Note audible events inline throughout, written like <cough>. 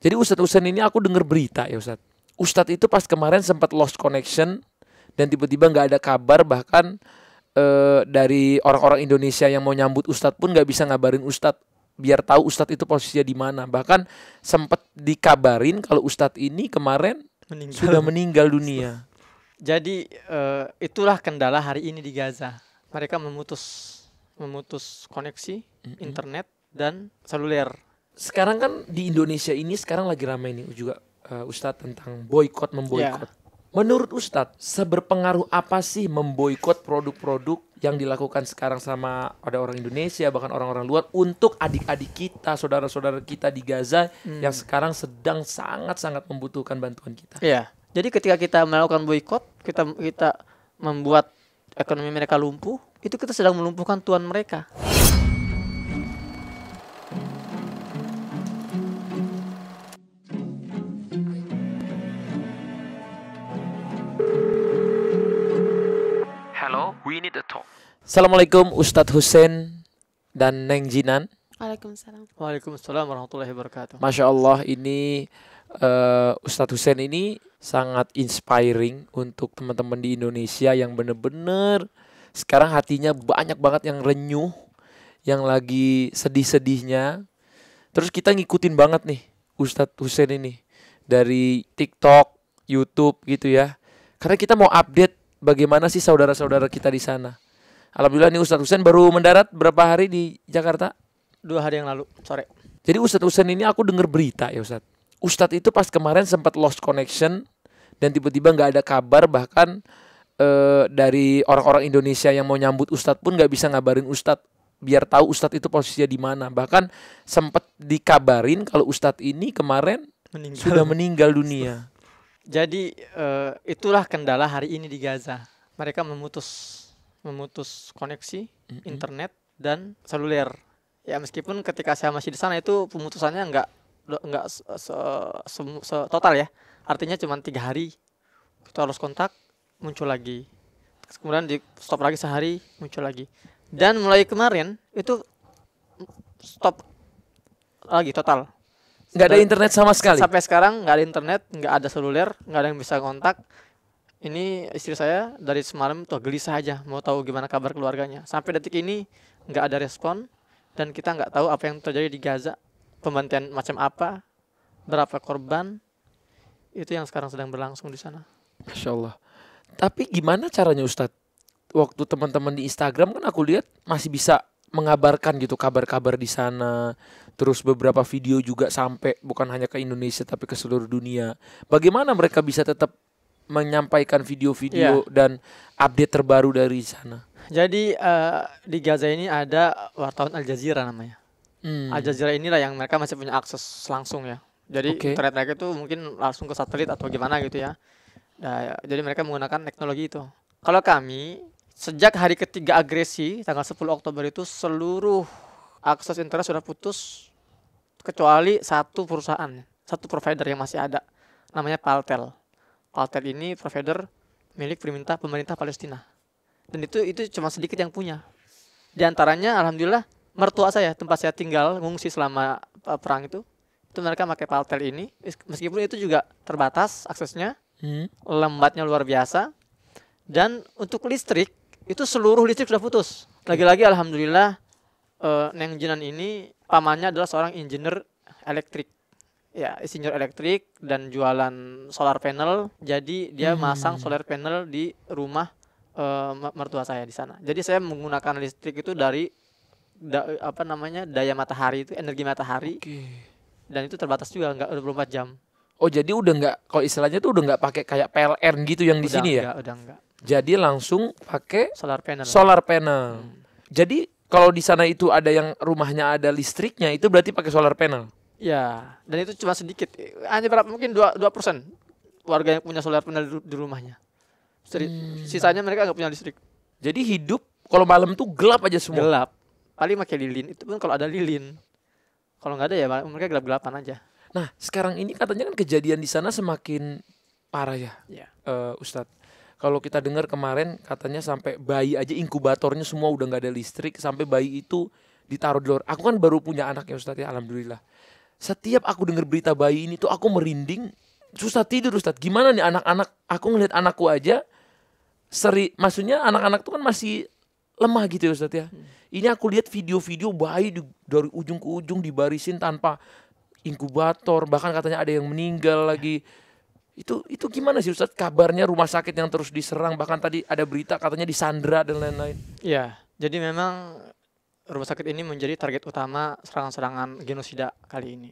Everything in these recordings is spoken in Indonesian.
Jadi Ustadz-Ustadz ini aku dengar berita ya Ustadz. Ustadz itu pas kemarin sempat lost connection dan tiba-tiba nggak ada kabar bahkan e, dari orang-orang Indonesia yang mau nyambut Ustadz pun nggak bisa ngabarin Ustadz biar tahu Ustadz itu posisinya di mana. Bahkan sempat dikabarin kalau Ustadz ini kemarin meninggal. sudah meninggal dunia. <laughs> Jadi e, itulah kendala hari ini di Gaza. Mereka memutus memutus koneksi mm -hmm. internet dan seluler sekarang kan di Indonesia ini sekarang lagi ramai nih juga uh, Ustadz tentang boykot memboykot. Yeah. Menurut Ustadz, seberpengaruh apa sih memboykot produk-produk yang dilakukan sekarang sama ada orang Indonesia bahkan orang-orang luar untuk adik-adik kita, saudara-saudara kita di Gaza hmm. yang sekarang sedang sangat-sangat membutuhkan bantuan kita. Iya. Jadi ketika kita melakukan boykot kita kita membuat ekonomi mereka lumpuh, itu kita sedang melumpuhkan tuan mereka. We need a talk. Assalamualaikum Ustadz Hussein dan Neng Jinan. Waalaikumsalam. Waalaikumsalam warahmatullahi wabarakatuh. Masya Allah ini uh, Ustadz Hussein ini sangat inspiring untuk teman-teman di Indonesia yang benar-benar sekarang hatinya banyak banget yang renyuh, yang lagi sedih-sedihnya. Terus kita ngikutin banget nih Ustadz Hussein ini dari TikTok, YouTube gitu ya. Karena kita mau update bagaimana sih saudara-saudara kita di sana. Alhamdulillah ini Ustadz Husain baru mendarat berapa hari di Jakarta? Dua hari yang lalu, sore. Jadi Ustadz Husain ini aku dengar berita ya Ustadz. Ustadz itu pas kemarin sempat lost connection dan tiba-tiba nggak ada kabar bahkan e, dari orang-orang Indonesia yang mau nyambut Ustadz pun nggak bisa ngabarin Ustadz biar tahu Ustadz itu posisinya di mana. Bahkan sempat dikabarin kalau Ustadz ini kemarin meninggal. sudah meninggal dunia. <laughs> Jadi uh, itulah kendala hari ini di Gaza. Mereka memutus memutus koneksi mm-hmm. internet dan seluler. Ya meskipun ketika saya masih di sana itu pemutusannya nggak nggak se, se, se, se total ya. Artinya cuma tiga hari kita harus kontak muncul lagi. Kemudian di stop lagi sehari muncul lagi. Dan mulai kemarin itu stop lagi total nggak ada internet sama sekali sampai sekarang nggak ada internet nggak ada seluler nggak ada yang bisa kontak ini istri saya dari semalam tuh gelisah aja mau tahu gimana kabar keluarganya sampai detik ini nggak ada respon dan kita nggak tahu apa yang terjadi di Gaza pembantaian macam apa berapa korban itu yang sekarang sedang berlangsung di sana Masya Allah tapi gimana caranya Ustadz waktu teman-teman di Instagram kan aku lihat masih bisa mengabarkan gitu kabar-kabar di sana terus beberapa video juga sampai bukan hanya ke Indonesia tapi ke seluruh dunia. Bagaimana mereka bisa tetap menyampaikan video-video yeah. dan update terbaru dari sana? Jadi uh, di Gaza ini ada wartawan Al Jazeera namanya. Hmm. Al Jazeera inilah yang mereka masih punya akses langsung ya. Jadi okay. internet mereka itu mungkin langsung ke satelit atau gimana gitu ya. Nah, jadi mereka menggunakan teknologi itu. Kalau kami sejak hari ketiga agresi tanggal 10 Oktober itu seluruh akses internet sudah putus kecuali satu perusahaan, satu provider yang masih ada, namanya Paltel. Paltel ini provider milik pemerintah pemerintah Palestina. Dan itu itu cuma sedikit yang punya. Di antaranya alhamdulillah mertua saya tempat saya tinggal mengungsi selama eh, perang itu itu mereka pakai Paltel ini meskipun itu juga terbatas aksesnya hmm. lembatnya luar biasa dan untuk listrik itu seluruh listrik sudah putus lagi-lagi alhamdulillah uh, Neng Jinan ini pamannya adalah seorang engineer elektrik. Ya, insinyur elektrik dan jualan solar panel. Jadi dia hmm. masang solar panel di rumah uh, mertua saya di sana. Jadi saya menggunakan listrik itu dari da, apa namanya? daya matahari itu energi matahari. Okay. Dan itu terbatas juga nggak 24 jam. Oh jadi udah nggak kalau istilahnya tuh udah nggak pakai kayak PLN gitu yang di sini enggak, ya? Udah enggak. Jadi langsung pakai solar panel. Solar panel. Hmm. Jadi kalau di sana itu ada yang rumahnya ada listriknya itu berarti pakai solar panel. Ya, dan itu cuma sedikit. Hanya berapa mungkin dua dua persen warga yang punya solar panel di, rumahnya. Seri, hmm. Sisanya mereka nggak punya listrik. Jadi hidup kalau malam tuh gelap aja semua. Gelap. Paling pakai lilin itu pun kalau ada lilin. Kalau nggak ada ya mereka gelap-gelapan aja. Nah, sekarang ini katanya kan kejadian di sana semakin parah ya. ya. Uh, Ustadz kalau kita dengar kemarin katanya sampai bayi aja inkubatornya semua udah nggak ada listrik sampai bayi itu ditaruh di luar. Aku kan baru punya anak ya Ustadz ya alhamdulillah. Setiap aku dengar berita bayi ini tuh aku merinding, susah tidur Ustadz. Gimana nih anak-anak? Aku ngelihat anakku aja seri maksudnya anak-anak tuh kan masih lemah gitu ya Ustadz ya. Hmm. Ini aku lihat video-video bayi di, dari ujung ke ujung dibarisin tanpa inkubator, bahkan katanya ada yang meninggal lagi. Ya itu itu gimana sih Ustadz kabarnya rumah sakit yang terus diserang bahkan tadi ada berita katanya di Sandra dan lain-lain. Iya, jadi memang rumah sakit ini menjadi target utama serangan-serangan genosida kali ini.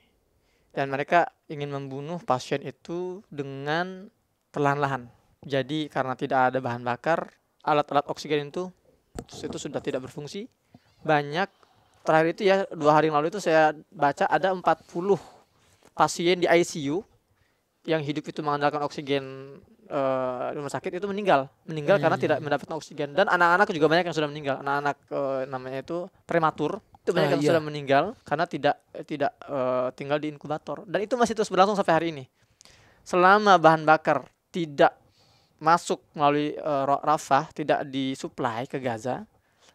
Dan mereka ingin membunuh pasien itu dengan perlahan-lahan. Jadi karena tidak ada bahan bakar, alat-alat oksigen itu itu sudah tidak berfungsi. Banyak terakhir itu ya dua hari yang lalu itu saya baca ada 40 pasien di ICU yang hidup itu mengandalkan oksigen uh, rumah sakit itu meninggal, meninggal hmm. karena tidak mendapatkan oksigen dan anak-anak juga banyak yang sudah meninggal. Anak-anak uh, namanya itu prematur itu banyak uh, yang iya. sudah meninggal karena tidak eh, tidak uh, tinggal di inkubator dan itu masih terus berlangsung sampai hari ini. Selama bahan bakar tidak masuk melalui uh, Rafah, tidak disuplai ke Gaza,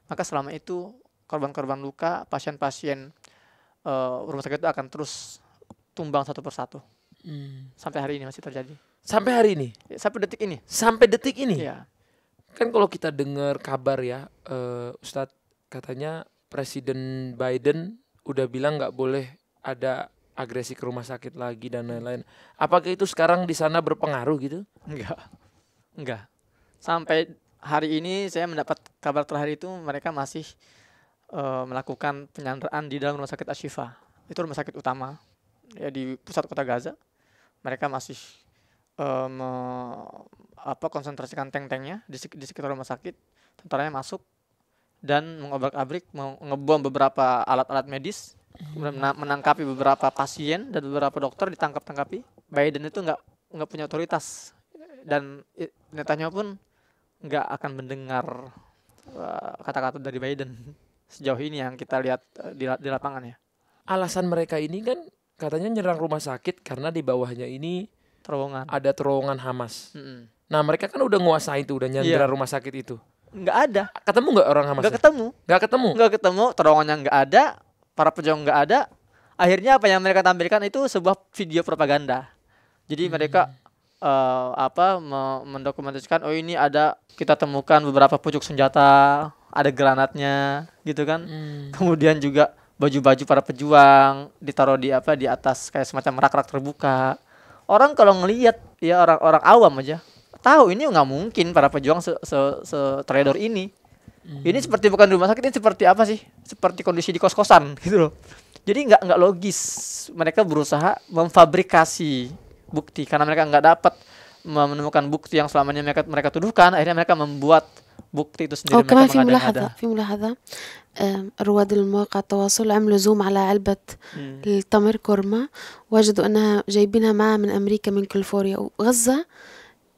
maka selama itu korban-korban luka, pasien-pasien uh, rumah sakit itu akan terus tumbang satu persatu. Hmm. Sampai hari ini masih terjadi. Sampai hari ini. Ya, sampai detik ini. Sampai detik ini. Ya. Kan kalau kita dengar kabar ya, uh, Ustadz katanya Presiden Biden udah bilang nggak boleh ada agresi ke rumah sakit lagi dan lain-lain. Apakah itu sekarang di sana berpengaruh gitu? Enggak. Enggak. Sampai hari ini saya mendapat kabar terakhir itu mereka masih uh, melakukan penyanderaan di dalam rumah sakit Ashifa. Itu rumah sakit utama ya di pusat kota Gaza mereka masih um, apa konsentrasikan tank-tanknya di, di sekitar rumah sakit tentaranya masuk dan mengobrak-abrik mengebom beberapa alat-alat medis kemudian menangkapi beberapa pasien dan beberapa dokter ditangkap-tangkapi Biden itu nggak nggak punya otoritas dan netanya pun nggak akan mendengar eh, kata-kata dari Biden <laughs> sejauh ini yang kita lihat eh, di, di lapangan ya alasan mereka ini kan katanya nyerang rumah sakit karena di bawahnya ini terowongan ada terowongan Hamas. Mm-hmm. Nah mereka kan udah nguasai itu udah nyandra iya. yeah. rumah sakit itu. Nggak ada. Ketemu nggak orang Hamas? Nggak ketemu. Nggak ketemu. Nggak ketemu. Terowongannya nggak ada, para pejuang nggak ada. Akhirnya apa yang mereka tampilkan itu sebuah video propaganda. Jadi hmm. mereka uh, apa mendokumentasikan oh ini ada kita temukan beberapa pucuk senjata ada granatnya gitu kan hmm. kemudian juga baju-baju para pejuang ditaruh di apa di atas kayak semacam rak-rak terbuka. Orang kalau ngelihat ya orang-orang awam aja tahu ini nggak mungkin para pejuang se, se, se trader ini. Hmm. Ini seperti bukan rumah sakit ini seperti apa sih? Seperti kondisi di kos-kosan <laughs> gitu loh. Jadi nggak nggak logis mereka berusaha memfabrikasi bukti karena mereka nggak dapat menemukan bukti yang selamanya mereka mereka tuduhkan akhirnya mereka membuat bukti itu سندري وكمان في ملاحظة في ملاحظة رواد المواقع التواصل عملوا زوم على علبة التمر كورما وجدوا أنها جايبينها معها من أمريكا من كاليفورنيا وغزة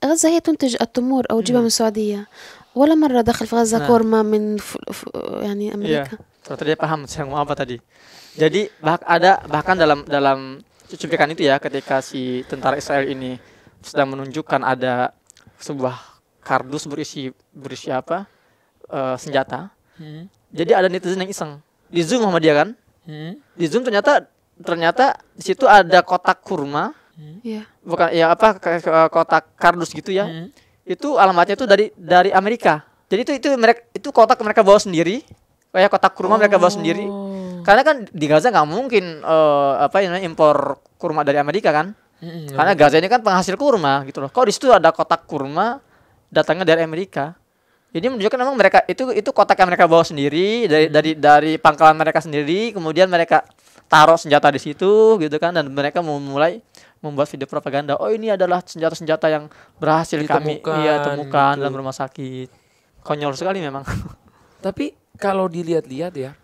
غزة هي تنتج التمور أو تجيبها من السعودية ولا مرة دخل في غزة nah. كورما من ف... ف... يعني أمريكا ترى dia فهم saya mau apa tadi jadi bah ada bahkan dalam dalam cuplikan itu ya ketika si tentara Israel ini sedang menunjukkan ada sebuah kardus berisi berisi apa uh, senjata. Hmm. Jadi ada netizen yang iseng di zoom sama dia kan. Hmm. Di zoom ternyata ternyata di situ ada kotak kurma. Hmm. Iya. Bukan ya apa kotak kardus gitu ya. Hmm. Itu alamatnya itu dari dari Amerika. Jadi itu itu mereka itu kotak mereka bawa sendiri. Kayak kotak kurma oh. mereka bawa sendiri. Oh. Karena kan di Gaza nggak mungkin uh, apa namanya impor kurma dari Amerika kan. Karena Gaza ini kan penghasil kurma gitu loh. Kok di situ ada kotak kurma datangnya dari Amerika? ini menunjukkan memang mereka itu itu kotak yang mereka bawa sendiri dari dari dari pangkalan mereka sendiri, kemudian mereka taruh senjata di situ gitu kan dan mereka memulai membuat video propaganda. Oh, ini adalah senjata-senjata yang berhasil Ditemukan, kami iya temukan gitu. dalam rumah sakit. Konyol sekali memang. <laughs> Tapi kalau dilihat-lihat ya,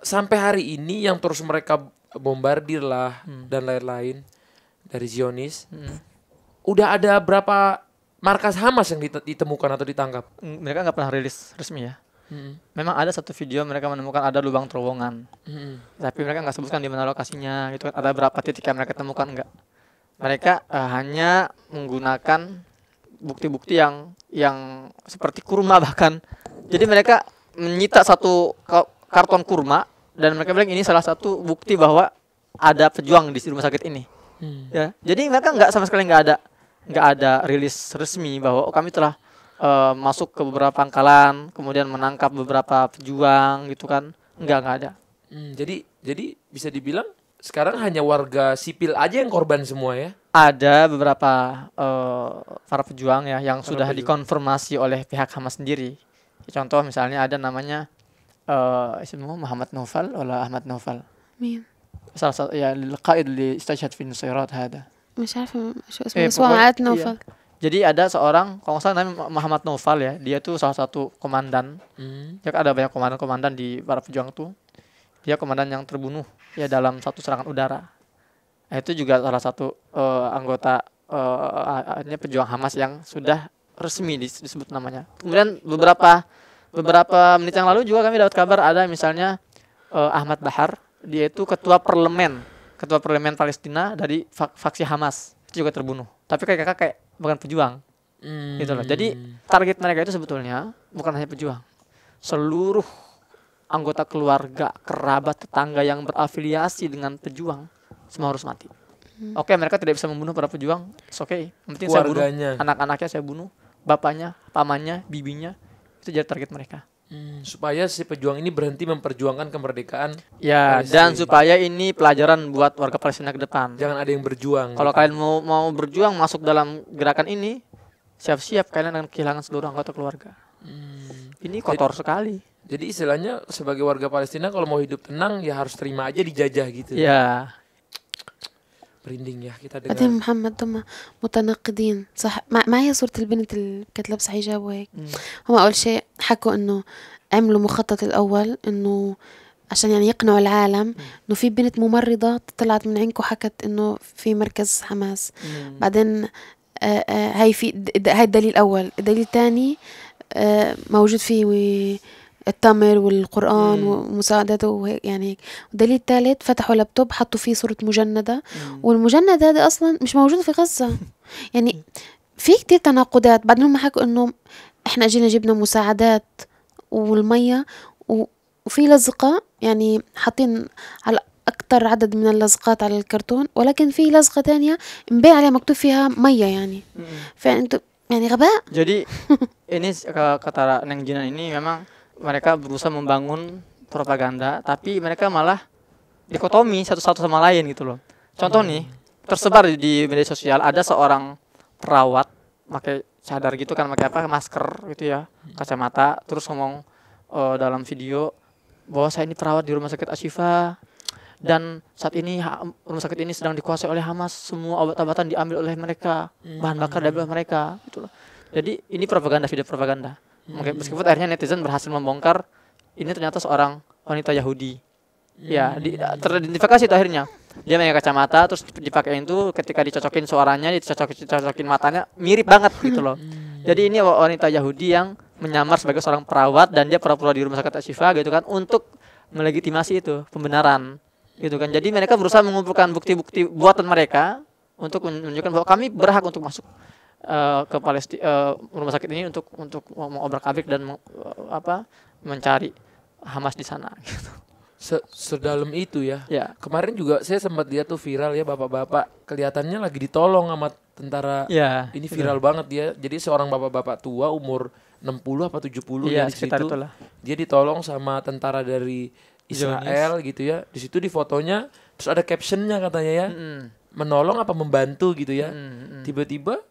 sampai hari ini yang terus mereka bombardir lah hmm. dan lain-lain dari Zionis. Hmm. Udah ada berapa markas Hamas yang ditemukan atau ditangkap? Hmm, mereka nggak pernah rilis resmi ya. Hmm. Memang ada satu video mereka menemukan ada lubang terowongan, hmm. tapi mereka nggak sebutkan di mana lokasinya, gitu kan? Ada berapa titik yang mereka temukan nggak? Mereka uh, hanya menggunakan bukti-bukti yang yang seperti kurma bahkan. Jadi mereka menyita satu karton kurma dan mereka bilang ini salah satu bukti bahwa ada pejuang di rumah sakit ini. Hmm. Ya, jadi mereka nggak sama sekali nggak ada nggak ada rilis resmi bahwa oh, kami telah uh, masuk ke beberapa pangkalan, kemudian menangkap beberapa pejuang gitu kan? Nggak nggak ada. Hmm, jadi jadi bisa dibilang sekarang hanya warga sipil aja yang korban semua ya? Ada beberapa uh, para pejuang ya yang para sudah pejuang. dikonfirmasi oleh pihak Hamas sendiri. Contoh misalnya ada namanya uh, Muhammad Novel oleh Ahmad Novel salah satu ya القائد اللي استشهد في النصيرات هذا مش عارف شو اسمه نوفل jadi ada seorang kalau nggak salah namanya Muhammad Noval ya dia tuh salah satu komandan hmm. ya ada banyak komandan-komandan di para pejuang tuh dia komandan yang terbunuh ya dalam satu serangan udara nah, itu juga salah satu uh, anggota uh, uh, pejuang Hamas yang sudah resmi disebut namanya kemudian beberapa beberapa menit yang lalu juga kami dapat kabar ada misalnya uh, Ahmad Bahar dia itu ketua parlemen ketua parlemen Palestina dari faksi Hamas itu juga terbunuh tapi kayak kakak kayak bukan pejuang hmm. gitu loh jadi hmm. target mereka itu sebetulnya bukan hanya pejuang seluruh anggota keluarga kerabat tetangga yang berafiliasi dengan pejuang semua harus mati hmm. oke okay, mereka tidak bisa membunuh para pejuang oke okay penting saya bunuh anak-anaknya saya bunuh bapaknya pamannya bibinya itu jadi target mereka Hmm, supaya si pejuang ini berhenti memperjuangkan kemerdekaan. Ya, Palestina. dan supaya ini pelajaran buat warga Palestina ke depan. Jangan ada yang berjuang. Kalau kalian mau mau berjuang masuk dalam gerakan ini, siap-siap kalian akan kehilangan seluruh anggota keluarga. Hmm. Ini kotor jadi, sekali. Jadi istilahnya sebagai warga Palestina kalau mau hidup tenang ya harus terima aja dijajah gitu. Ya. بريندينج يا حكيت محمد هم متناقضين صح ما, هي صوره البنت اللي كانت لابسه حجاب وهيك هم اول شيء حكوا انه عملوا مخطط الاول انه عشان يعني يقنعوا العالم انه في بنت ممرضه طلعت من عينكم حكت انه في مركز حماس مم. بعدين آه, آه، هاي في هاي الدليل الاول الدليل الثاني آه، موجود فيه التمر والقرآن مم. ومساعدته وهيك يعني هيك دليل ثالث فتحوا لابتوب حطوا فيه صورة مجندة والمجندة هذا أصلا مش موجودة في غزة <laughs> يعني في كتير تناقضات بعدين هم حكوا إنه إحنا جينا جبنا مساعدات والمية وفي لزقة يعني حاطين على اكثر عدد من اللزقات على الكرتون ولكن في لزقة تانية مبيع عليها مكتوب فيها مية يعني فأنتم يعني غباء جدي <laughs> ini kata Neng Jinan ini memang mereka berusaha membangun propaganda tapi mereka malah dikotomi satu satu sama lain gitu loh contoh nih tersebar di media sosial ada seorang perawat pakai cadar gitu kan pakai apa masker gitu ya kacamata terus ngomong uh, dalam video bahwa saya ini perawat di rumah sakit Ashifa dan saat ini rumah sakit ini sedang dikuasai oleh Hamas semua obat-obatan diambil oleh mereka bahan bakar dari mereka gitu loh jadi ini propaganda video propaganda hmm. meskipun akhirnya netizen berhasil membongkar ini ternyata seorang wanita Yahudi ya hmm. di, eh, teridentifikasi tuh akhirnya dia pakai kacamata terus dipakai itu ketika dicocokin suaranya dicocokin dicocokin matanya mirip banget gitu loh hmm. jadi ini wanita Yahudi yang menyamar sebagai seorang perawat dan dia pura-pura di rumah sakit Asyifa gitu kan untuk melegitimasi itu pembenaran gitu kan jadi mereka berusaha mengumpulkan bukti-bukti buatan mereka untuk menunjukkan bahwa kami berhak untuk masuk Eh, ke Palestina uh, eh, rumah sakit ini untuk untuk mengobrak-abrik dan meng, uh, apa mencari Hamas di sana gitu. Se sedalam itu ya. ya. Kemarin juga saya sempat lihat tuh viral ya bapak-bapak kelihatannya lagi ditolong sama tentara. Ya, ini viral banget dia. Jadi seorang bapak-bapak tua umur 60 apa 70 ya, ya, di situ. Itulah. Dia ditolong sama tentara dari Israel Jonis. gitu ya. Di situ di fotonya terus ada captionnya katanya ya. Mm -hmm. Menolong apa membantu gitu ya. Tiba-tiba mm -hmm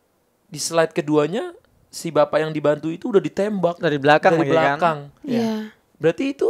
di slide keduanya si bapak yang dibantu itu udah ditembak dari belakang dari kan? belakang. Kan? Ya. Berarti itu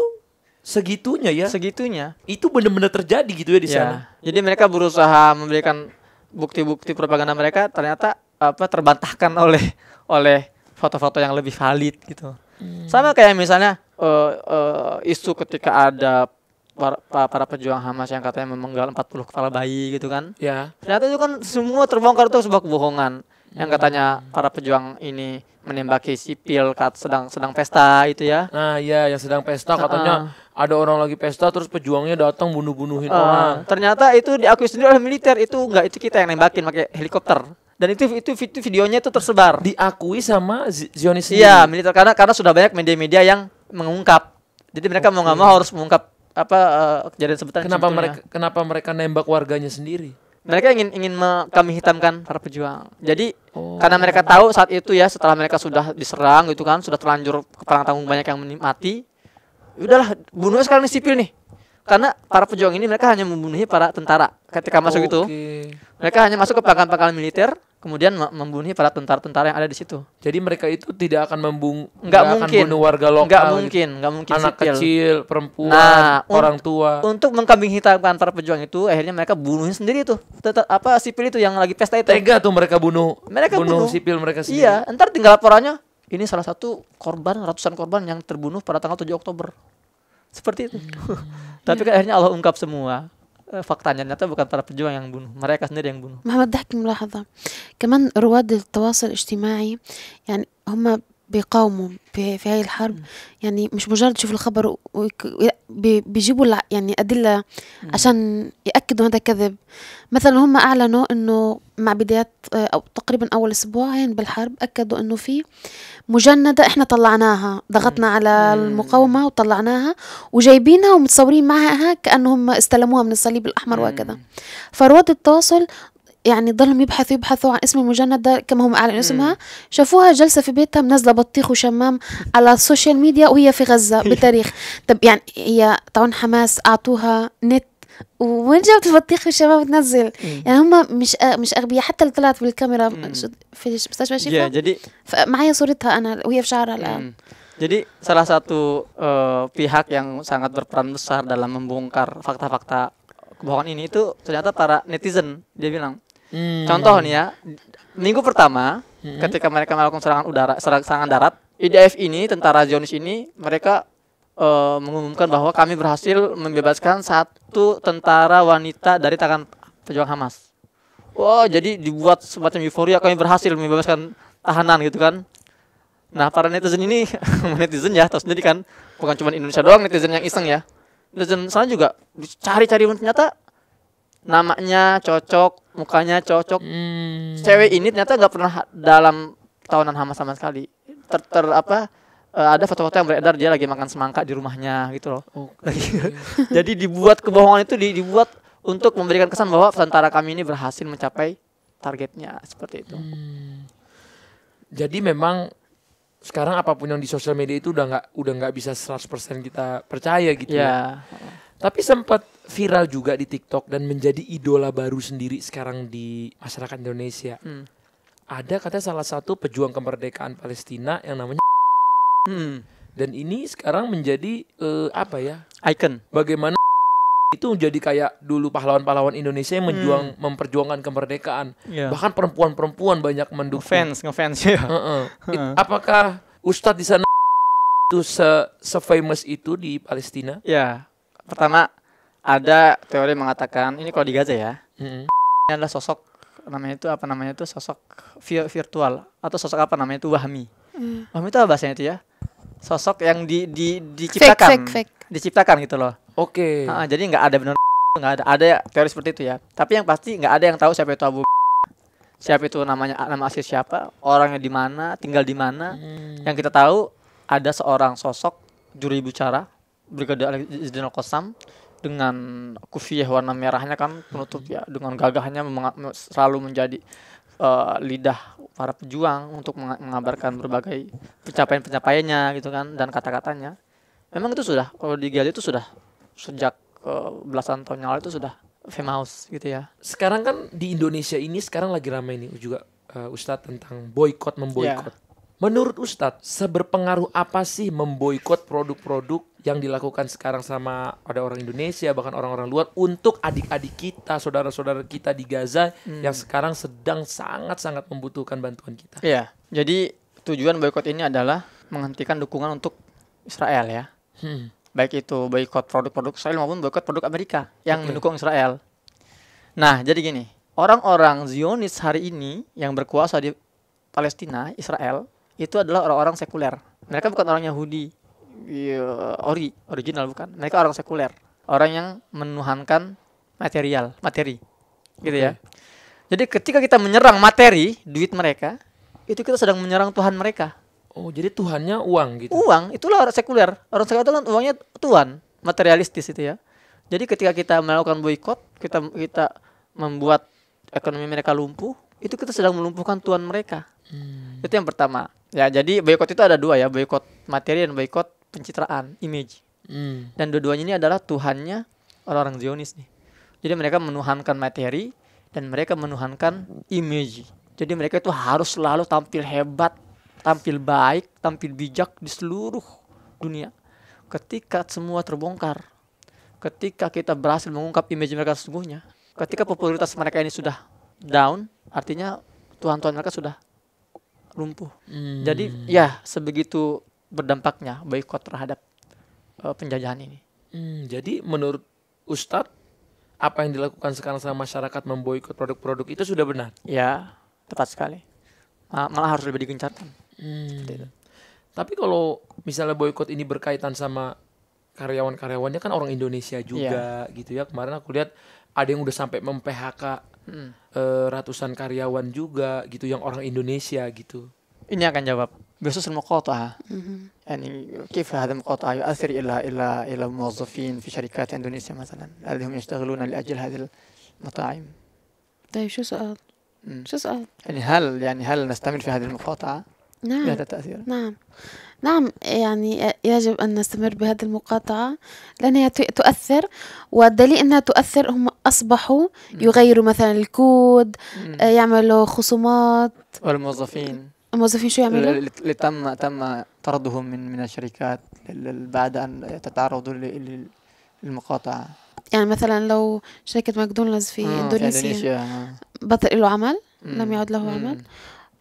segitunya ya. Segitunya. Itu benar-benar terjadi gitu ya di ya. sana. Jadi mereka berusaha memberikan bukti-bukti propaganda mereka ternyata apa terbantahkan oleh oleh foto-foto yang lebih valid gitu. Hmm. Sama kayak misalnya uh, uh, isu ketika ada para, para pejuang Hamas yang katanya memenggal 40 kepala bayi gitu kan. Ya. Ternyata itu kan semua terbongkar itu sebuah kebohongan yang katanya para pejuang ini menembaki sipil kat sedang sedang pesta itu ya. Nah, iya yang sedang pesta katanya uh, ada orang lagi pesta terus pejuangnya datang bunuh-bunuhin uh, orang. Ternyata itu diakui sendiri oleh militer itu enggak itu kita yang nembakin pakai helikopter. Dan itu itu itu videonya itu tersebar. Diakui sama Zionis Iya, militer karena karena sudah banyak media-media yang mengungkap. Jadi mereka okay. mau nggak mau harus mengungkap apa uh, kejadian sebetulnya Kenapa ya. mereka kenapa mereka nembak warganya sendiri? mereka ingin ingin me, kami hitamkan para pejuang. Jadi oh. karena mereka tahu saat itu ya setelah mereka sudah diserang gitu kan, sudah terlanjur perang tanggung banyak yang mati. Udahlah, bunuh sekarang nih sipil nih. Karena para pejuang ini mereka hanya membunuhi para tentara ketika masuk oh, itu. Mereka hanya masuk ke pangkalan-pangkalan militer kemudian membunuh para tentara-tentara yang ada di situ. Jadi mereka itu tidak akan membunuh, nggak mungkin akan bunuh warga lokal. Nggak mungkin, nggak mungkin anak sipil. kecil, perempuan, nah, orang tua. Untuk mengkambing hitamkan para pejuang itu akhirnya mereka bunuhin sendiri itu. Tetap apa sipil itu yang lagi pesta itu. Tega tuh mereka bunuh. Mereka bunuh, bunuh sipil mereka sendiri. Iya, entar tinggal laporannya. Ini salah satu korban ratusan korban yang terbunuh pada tanggal 7 Oktober. Seperti itu. Hmm. <laughs> Tapi kan akhirnya Allah ungkap semua. faktanya ternyata bukan para pejuang yang bunuh mereka sendiri yang bunuh Muhammad ضحك ملاحظة Kemudian ruwad التواصل الاجتماعي يعني هم بيقاوموا في, في هاي الحرب يعني مش مجرد يشوفوا الخبر بيجيبوا يعني أدلة عشان يأكدوا هذا كذب مثلا هم أعلنوا أنه مع بداية آه، أو تقريبا أول أسبوعين بالحرب أكدوا أنه في مجندة إحنا طلعناها ضغطنا على المقاومة وطلعناها وجايبينها ومتصورين معها كأنهم استلموها من الصليب الأحمر وهكذا فرواد التواصل يعني ضلهم يبحثوا يبحثوا عن اسم المجندة كما هم أعلن اسمها شافوها جلسه في بيتها منزله بطيخ وشمام على السوشيال ميديا وهي في غزه <laughs> بتاريخ طب يعني هي طبعا حماس اعطوها نت وين جابت البطيخ والشباب تنزل يعني هم مش أ... آه، مش اغبياء حتى اللي طلعت بالكاميرا في مستشفى شيفا yeah, جدي... معايا صورتها انا وهي في شعرها الان Jadi salah satu uh, pihak yang sangat berperan besar dalam membongkar fakta-fakta kebohongan ini itu ternyata para netizen. Dia bilang, Hmm. Contoh nih ya, minggu pertama hmm. ketika mereka melakukan serangan udara, serangan darat, IDF ini tentara Zionis ini mereka uh, mengumumkan bahwa kami berhasil membebaskan satu tentara wanita dari tangan pejuang Hamas. Wow, jadi dibuat semacam euforia kami berhasil membebaskan tahanan gitu kan. Nah, para netizen ini <laughs> netizen ya, terus jadi kan, bukan cuma Indonesia doang netizen yang iseng ya. Netizen sana juga cari cari ternyata namanya cocok, mukanya cocok. Hmm. Cewek ini ternyata nggak pernah dalam tahunan hama sama sekali. Ter, ter apa? Uh, ada foto-foto yang beredar dia lagi makan semangka di rumahnya gitu loh. Okay. <laughs> Jadi dibuat kebohongan itu dibuat untuk memberikan kesan bahwa tentara kami ini berhasil mencapai targetnya seperti itu. Hmm. Jadi memang sekarang apapun yang di sosial media itu udah nggak udah nggak bisa 100% kita percaya gitu yeah. ya. Tapi sempat viral juga di TikTok dan menjadi idola baru sendiri sekarang di masyarakat Indonesia. Hmm. Ada katanya salah satu pejuang kemerdekaan Palestina yang namanya hmm. dan ini sekarang menjadi uh, apa ya? Icon. Bagaimana itu jadi kayak dulu pahlawan-pahlawan Indonesia yang menjuang hmm. memperjuangkan kemerdekaan. Yeah. Bahkan perempuan-perempuan banyak mendukung. fans ngefans ya. Uh -uh. It, apakah Ustadz di sana itu se, famous itu di Palestina? Ya. Pertama ada teori mengatakan ini kalau di Gaza ya. Mm -hmm. Ini adalah sosok namanya itu apa namanya itu sosok virtual atau sosok apa namanya itu wahmi. Mm. Wahmi itu apa bahasanya itu ya? Sosok yang di, di diciptakan. Fake, fake, fake. Diciptakan gitu loh Oke. Okay. Nah, jadi nggak ada benar nggak ada ada teori seperti itu ya. Tapi yang pasti nggak ada yang tahu siapa itu Abu siapa itu namanya nama asli siapa orangnya di mana tinggal di mana hmm. yang kita tahu ada seorang sosok juri bicara Brigade Jenderal Kosam dengan kufiyah warna merahnya kan penutup ya dengan gagahnya selalu menjadi uh, lidah para pejuang untuk mengabarkan berbagai pencapaian pencapaiannya gitu kan dan kata katanya memang itu sudah kalau digali itu sudah sejak uh, belasan tahun yang lalu itu sudah famous gitu ya. Sekarang kan di Indonesia ini sekarang lagi ramai nih juga uh, Ustadz tentang boykot memboykot. Yeah. Menurut Ustadz, seberpengaruh apa sih memboikot produk-produk yang dilakukan sekarang sama ada orang Indonesia bahkan orang-orang luar untuk adik-adik kita, saudara-saudara kita di Gaza hmm. yang sekarang sedang sangat-sangat membutuhkan bantuan kita? Iya, jadi tujuan boykot ini adalah menghentikan dukungan untuk Israel ya. Hmm baik itu boykot produk-produk Israel maupun boykot produk Amerika yang okay. mendukung Israel. Nah, jadi gini, orang-orang Zionis hari ini yang berkuasa di Palestina, Israel, itu adalah orang-orang sekuler. Mereka bukan orang Yahudi iya, ori, original bukan. Mereka orang sekuler, orang yang menuhankan material, materi. Gitu okay. ya. Jadi ketika kita menyerang materi, duit mereka, itu kita sedang menyerang Tuhan mereka. Oh, jadi Tuhannya uang gitu. Uang, itulah orang sekuler. Orang sekuler itu kan uangnya Tuhan, materialistis itu ya. Jadi ketika kita melakukan boykot, kita kita membuat ekonomi mereka lumpuh, itu kita sedang melumpuhkan Tuhan mereka. Hmm. Itu yang pertama. Ya, jadi boykot itu ada dua ya, boykot materi dan boykot pencitraan, image. Hmm. Dan dua-duanya ini adalah Tuhannya orang-orang Zionis nih. Jadi mereka menuhankan materi dan mereka menuhankan image. Jadi mereka itu harus selalu tampil hebat, tampil baik, tampil bijak di seluruh dunia. Ketika semua terbongkar, ketika kita berhasil mengungkap image mereka sesungguhnya, ketika popularitas mereka ini sudah down, artinya tuhan-tuhan mereka sudah lumpuh. Hmm. Jadi ya sebegitu berdampaknya boykot terhadap uh, penjajahan ini. Hmm, jadi menurut Ustadz apa yang dilakukan sekarang sama masyarakat memboikot produk-produk itu sudah benar? Ya, tepat sekali. Malah harus lebih digencarkan. Hmm. Tapi kalau misalnya boykot ini berkaitan sama karyawan-karyawannya kan orang Indonesia iya. juga yeah. gitu ya. Kemarin aku lihat ada yang udah sampai memphk hmm. Eh, ratusan karyawan juga gitu yang orang Indonesia gitu. Ini akan jawab. Besok semua kota. Ini mm-hmm. kif hadam kota ayu asri ila ila ila muwazzafin fi syarikat Indonesia yang yang bekerja li ajil hadil mata'im. Tapi, شو سؤال؟ شو hal, Ini hal يعني هل نستمر في هذه نعم لهذا التأثير نعم نعم يعني يجب أن نستمر بهذه المقاطعة لأنها تؤثر والدليل أنها تؤثر هم أصبحوا يغيروا مثلا الكود آه، يعملوا خصومات والموظفين الموظفين شو يعملوا؟ اللي تم تم طردهم من من الشركات بعد أن تتعرضوا للمقاطعة يعني مثلا لو شركة ماكدونالدز في آه اندونيسيا, إندونيسيا. آه. بطل له عمل لم يعد له عمل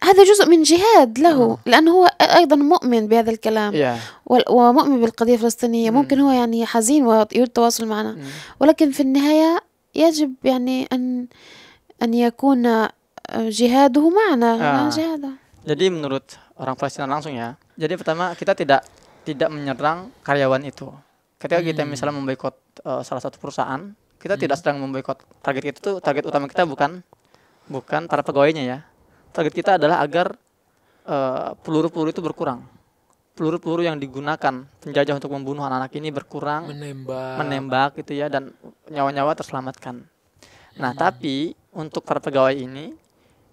هذا جزء من جهاد له لانه هو ايضا مؤمن بهذا الكلام yeah. ومؤمن الفلسطينيه mm. ممكن هو يعني حزين ويريد التواصل معنا mm. ولكن في النهايه يجب يعني ان ان يكون جهاده معنا nah, جهاده Jadi menurut orang Palestina langsung ya. Jadi pertama kita tidak tidak menyerang karyawan itu. Ketika hmm. kita misalnya memboikot uh, salah satu perusahaan, kita hmm. tidak sedang memboikot target itu tuh target utama kita bukan bukan para pegawainya ya. Target kita adalah agar eh, peluru-peluru uh, itu berkurang. Peluru-peluru yang digunakan penjajah untuk membunuh anak-anak ini berkurang, menembak, menembak gitu ya dan nyawa-nyawa terselamatkan. Nah, hmm. tapi untuk para pegawai ini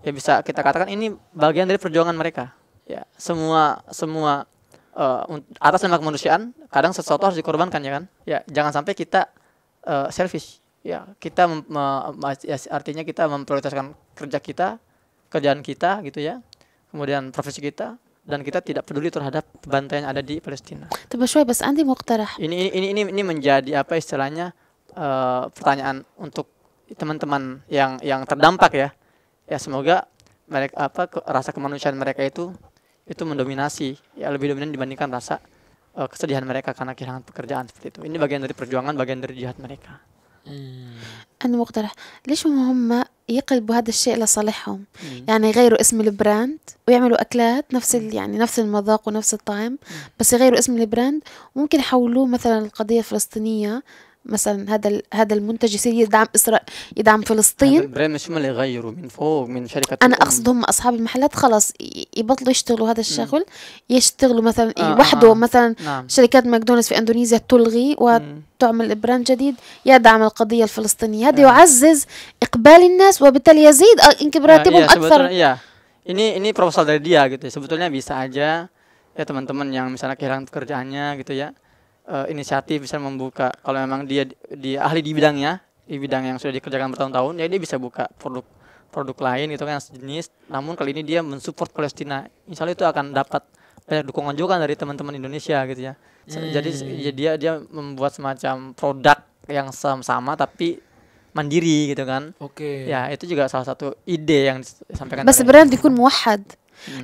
ya bisa kita katakan ini bagian dari perjuangan mereka. Ya, semua semua uh, atas nama kemanusiaan kadang sesuatu harus dikorbankan ya kan. Ya, jangan sampai kita uh, selfish. Ya, kita mem, ya, artinya kita memprioritaskan kerja kita kerjaan kita gitu ya kemudian profesi kita dan kita tidak peduli terhadap bantai yang ada di Palestina. Ini ini ini ini menjadi apa istilahnya uh, pertanyaan untuk teman-teman yang yang terdampak ya. Ya semoga mereka apa ke, rasa kemanusiaan mereka itu itu mendominasi ya lebih dominan dibandingkan rasa uh, kesedihan mereka karena kehilangan pekerjaan seperti itu. Ini bagian dari perjuangan, bagian dari jihad mereka. Anu Mukhtarah, ليش هم يقلبوا هذا الشيء لصالحهم يعني يغيروا اسم البراند ويعملوا اكلات نفس يعني نفس المذاق ونفس الطعم بس يغيروا اسم البراند وممكن يحولوه مثلا القضيه الفلسطينيه مثلا هذا هذا المنتج يصير يدعم اسرائيل يدعم فلسطين البراند مش هم اللي يغيروا من فوق من شركه انا اقصد هم اصحاب المحلات خلاص يبطلوا يشتغلوا هذا الشغل يشتغلوا مثلا آه وحده آه مثلا نعم. شركات ماكدونالدز في اندونيسيا تلغي وتعمل براند جديد يدعم القضيه الفلسطينيه هذا آه. يعزز اقبال الناس وبالتالي يزيد انكبراتهم آه، اكثر ini ini proposal dari dia gitu sebetulnya bisa aja ya teman-teman yang misalnya kehilangan pekerjaannya gitu ya uh, inisiatif bisa membuka kalau memang dia di ahli di bidangnya di bidang yang sudah dikerjakan bertahun-tahun ya dia bisa buka produk produk lain gitu kan sejenis namun kali ini dia mensupport Palestina insya Allah itu akan dapat banyak dukungan juga kan dari teman-teman Indonesia gitu ya hmm. jadi ya dia dia membuat semacam produk yang sama-sama tapi mandiri gitu kan oke okay. ya itu juga salah satu ide yang disampaikan Mas sebenarnya dikun muahad